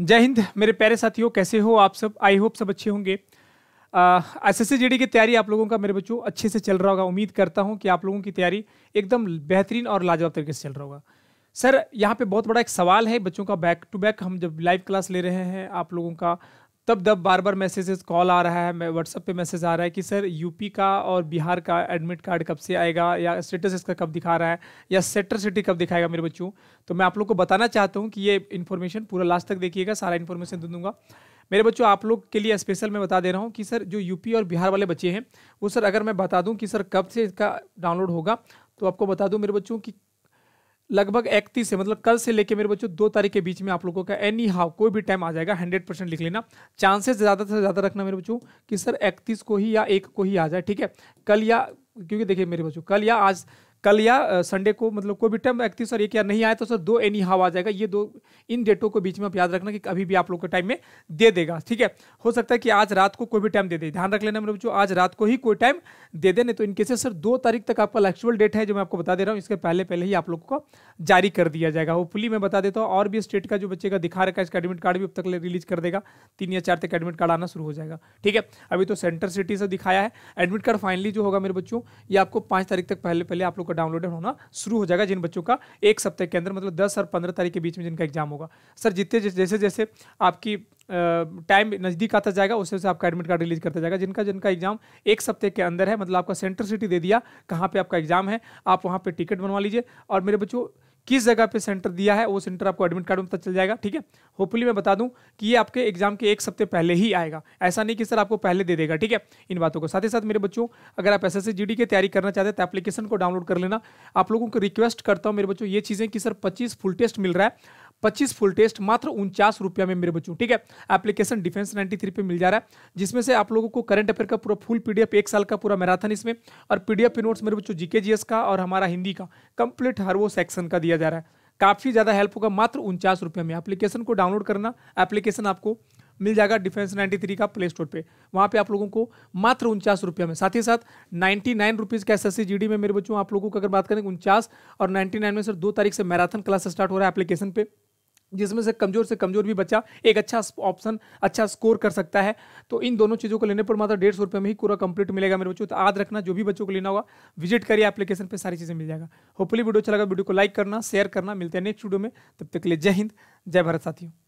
जय हिंद मेरे प्यारे साथियों कैसे हो आप सब आई होप सब अच्छे होंगे एस एस सी की तैयारी आप लोगों का मेरे बच्चों अच्छे से चल रहा होगा उम्मीद करता हूँ कि आप लोगों की तैयारी एकदम बेहतरीन और लाजवाब तरीके से चल रहा होगा सर यहाँ पे बहुत बड़ा एक सवाल है बच्चों का बैक टू बैक हम जब लाइव क्लास ले रहे हैं आप लोगों का तब तब बार बार मैसेजेस कॉल आ रहा है मैं व्हाट्सअप पे मैसेज आ रहा है कि सर यूपी का और बिहार का एडमिट कार्ड कब से आएगा या स्टेटस इसका कब दिखा रहा है या सेक्टर सिटी कब दिखाएगा मेरे बच्चों तो मैं आप लोग को बताना चाहता हूँ कि ये इन्फॉर्मेशन पूरा लास्ट तक देखिएगा सारा इन्फॉर्मेशन दे दूँगा मेरे बच्चों आप लोग के लिए स्पेशल मैं बता दे रहा हूँ कि सर जो यूपी और बिहार वाले बच्चे हैं वो सर अगर मैं बता दूँ कि सर कब से इसका डाउनलोड होगा तो आपको बता दूँ मेरे बच्चों की लगभग इकतीस है मतलब कल से लेके मेरे बच्चों दो तारीख के बीच में आप लोगों का एनी हाउ कोई भी टाइम आ जाएगा हंड्रेड परसेंट लिख लेना चांसेस ज़्यादा से ज़्यादा रखना मेरे बच्चों कि सर इकतीस को ही या एक को ही आ जाए ठीक है कल या क्योंकि देखिए मेरे बच्चों कल या आज कल या संडे को मतलब कोई भी टाइम इकतीस और एक या नहीं आए तो सर दो एनी हाव आ जाएगा ये दो इन डेटों को बीच में आप याद रखना कि अभी भी आप लोग के टाइम में दे देगा ठीक है हो सकता है कि आज रात को कोई भी टाइम दे दे ध्यान रख लेना मेरे बच्चों आज रात को ही कोई टाइम दे देने तो इनके से सर दो तारीख तक आपका एक्चुअल डेट है जो मैं आपको बता दे रहा हूँ इसके पहले पहले ही आप लोगों को जारी कर दिया जाएगा होपफुली मैं बता देता हूँ और भी स्टेट का जो बच्चे का दिखा रखा है इसका एडमिट कार्ड भी अब तक रिलीज कर देगा तीन या चार तक एडमिट कार्ड आना शुरू हो जाएगा ठीक है अभी तो सेंटर सिटी से दिखाया है एडमिट कार्ड फाइनली जो होगा मेरे बच्चों ये आपको पाँच तारीख तक पहले पहले आप लोग का डाउनलोडेड होना शुरू हो जाएगा जिन बच्चों का एक सप्ताह के अंदर मतलब दस और पंद्रह तारीख के बीच में जिनका एग्जाम होगा सर जितने जैसे जैसे आपकी टाइम नज़दीक आता जाएगा उसे उसे आपका एडमिट कार्ड रिलीज करता जाएगा जिनका जिनका एग्जाम एक सप्ताह के अंदर है मतलब आपका सेंटर सिटी दे दिया कहाँ पे आपका एग्जाम है आप वहाँ पे टिकट बनवा लीजिए और मेरे बच्चों किस जगह पे सेंटर दिया है वो सेंटर आपको एडमिट कार्ड में पता चल जाएगा ठीक है होपफुली मैं बता दूं कि ये आपके एग्जाम के एक सप्ते पहले ही आएगा ऐसा नहीं कि सर आपको पहले दे देगा ठीक है इन बातों को साथ ही साथ मेरे बच्चों अगर आप एस एस की तैयारी करना चाहते हैं तो एप्लीकेशन को डाउनलोड कर लेना आप लोगों को रिक्वेस्ट करता हूँ मेरे बच्चों ये चीज़ें कि सर पच्चीस फुल टेस्ट मिल रहा है पच्चीस फुल टेस्ट मात्र उनचास रुपया में मेरे बच्चों ठीक है एप्लीकेशन डिफेंस नाइन्टी थ्री पे मिल जा रहा है जिसमें से आप लोगों को करंट अफेयर का पूरा फुल पीडीएफ एक साल का पूरा मैराथन इसमें और पीडीएफ नोट्स मेरे बच्चों जीके जीएस का और हमारा हिंदी का कंप्लीट हर वो सेक्शन का दिया जा रहा है काफ़ी ज़्यादा हेल्प होगा मात्र उनचास रुपये में एप्लीकेशन को डाउनलोड करना एप्लीकेशन आपको मिल जाएगा डिफेंस 93 का प्ले स्टोर पे वहाँ पे आप लोगों को मात्र उनचास रुपये में साथ ही साथ नाइन्टी नाइन रुपीज़ का एस एस में मेरे बच्चों आप लोगों को अगर बात करें उनचास और नाइन्टी नाइन में सर दो तारीख से मैराथन क्लास स्टार्ट हो रहा है एप्लीकेशन पे जिसमें से कमज़ोर से कमज़ोर भी बच्चा एक अच्छा ऑप्शन अच्छा स्कोर कर सकता है तो इन दोनों चीज़ों को लेने पर मात्र डेढ़ सौ रुपये में ही पूरा कंप्लीट मिलेगा मेरे बच्चों तो याद रखना जो भी बच्चों को लेना होगा विजिट करिए एप्लीकेशन पर सारी चीज़ें मिल जाएगा होपली वीडियो अच्छा लगा वीडियो को लाइक करना शेयर करना मिलते हैं नेक्स्ट वीडियो में तब तक के लिए जय हिंद जय भारत साथियों